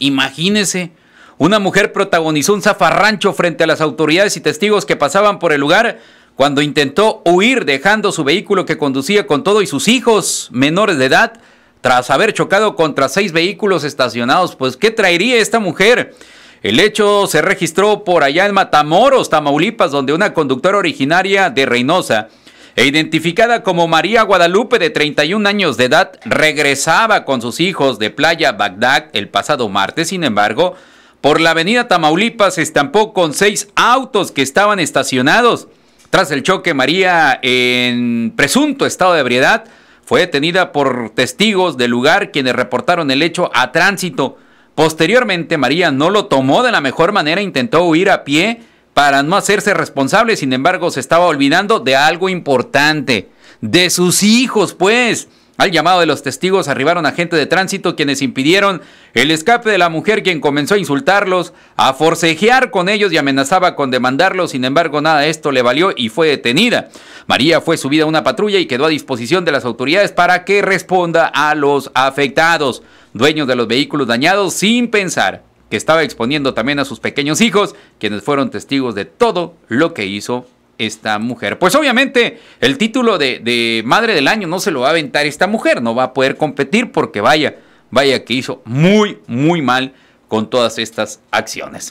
Imagínese, una mujer protagonizó un zafarrancho frente a las autoridades y testigos que pasaban por el lugar cuando intentó huir dejando su vehículo que conducía con todo y sus hijos menores de edad tras haber chocado contra seis vehículos estacionados. Pues, ¿qué traería esta mujer? El hecho se registró por allá en Matamoros, Tamaulipas, donde una conductora originaria de Reynosa e identificada como María Guadalupe de 31 años de edad, regresaba con sus hijos de Playa Bagdad el pasado martes. Sin embargo, por la avenida Tamaulipas se estampó con seis autos que estaban estacionados. Tras el choque, María, en presunto estado de ebriedad, fue detenida por testigos del lugar quienes reportaron el hecho a tránsito. Posteriormente, María no lo tomó de la mejor manera, intentó huir a pie para no hacerse responsable, sin embargo se estaba olvidando de algo importante, de sus hijos, pues. Al llamado de los testigos arribaron agentes de tránsito quienes impidieron el escape de la mujer quien comenzó a insultarlos, a forcejear con ellos y amenazaba con demandarlos. Sin embargo, nada de esto le valió y fue detenida. María fue subida a una patrulla y quedó a disposición de las autoridades para que responda a los afectados, dueños de los vehículos dañados, sin pensar que estaba exponiendo también a sus pequeños hijos, quienes fueron testigos de todo lo que hizo esta mujer. Pues obviamente el título de, Madre del Año no se lo va a aventar esta mujer, no va a poder competir porque vaya, vaya que hizo muy, muy mal con todas estas acciones.